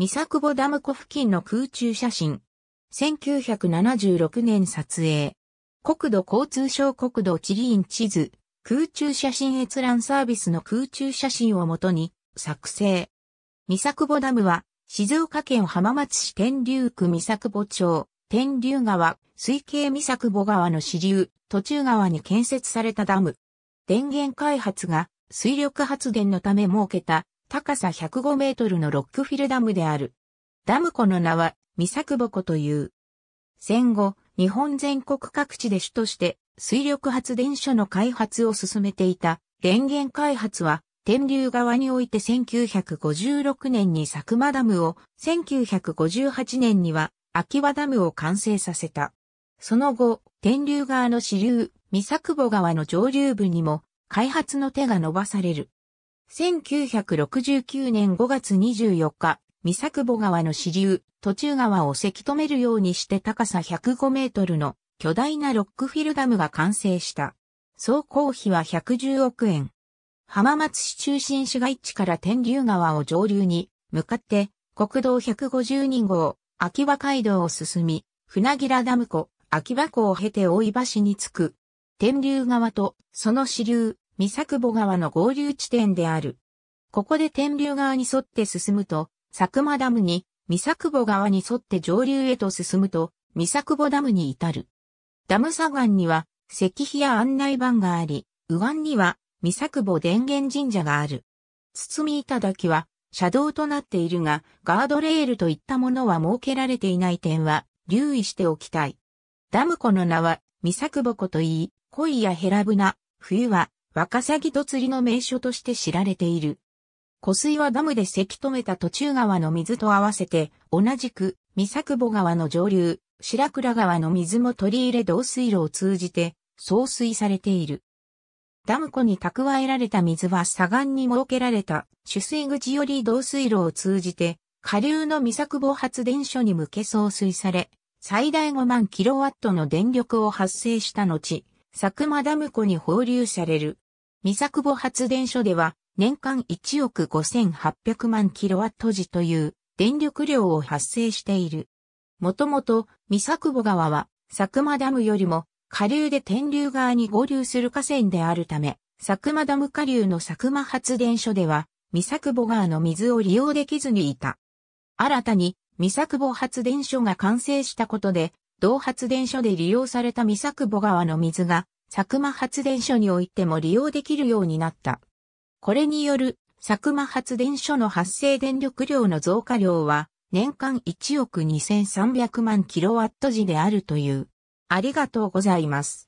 三作母ダム湖付近の空中写真。1976年撮影。国土交通省国土地理院地図、空中写真閲覧サービスの空中写真をもとに作成。三作母ダムは静岡県浜松市天竜区三作母町、天竜川、水系三作母川の支流、途中川に建設されたダム。電源開発が水力発電のため設けた高さ105メートルのロックフィルダムである。ダム湖の名は、三作ボ湖という。戦後、日本全国各地で主として、水力発電所の開発を進めていた、電源開発は、天竜側において1956年に佐久間ダムを、1958年には秋葉ダムを完成させた。その後、天竜側の支流、三作ボ川の上流部にも、開発の手が伸ばされる。1969年5月24日、三作母川の支流、途中川をせき止めるようにして高さ105メートルの巨大なロックフィルダムが完成した。総工費は110億円。浜松市中心市街地から天竜川を上流に向かって国道152号、秋葉街道を進み、船木ダム湖、秋葉湖を経て大井橋に着く。天竜川とその支流、三作母川の合流地点である。ここで天竜川に沿って進むと、佐久間ダムに、三作母川に沿って上流へと進むと、三作母ダムに至る。ダム左岸には、石碑や案内板があり、右岸には、三作母電源神社がある。堤板滝は、車道となっているが、ガードレールといったものは設けられていない点は、留意しておきたい。ダム湖の名は、三作母湖といい、恋やヘラブナ、冬は、ワカサギと釣りの名所として知られている。湖水はダムでせき止めた途中川の水と合わせて、同じく、三作母川の上流、白倉川の水も取り入れ導水路を通じて、送水されている。ダム湖に蓄えられた水は左岸に設けられた取水口より導水路を通じて下流の三作母発電所に向け送水され最大5万キロワットの電力を発生した後佐久間ダム湖に放流される。三作保発電所では年間1億5800万キロワット時という電力量を発生している。もともと三作保川は佐久間ダムよりも下流で天流川に合流する河川であるため、佐久間ダム下流の佐久間発電所では、三作保川の水を利用できずにいた。新たに、三作保発電所が完成したことで、同発電所で利用された三作母川の水が、佐久間発電所においても利用できるようになった。これによる、佐久間発電所の発生電力量の増加量は、年間1億2300万キロワット時であるという。ありがとうございます。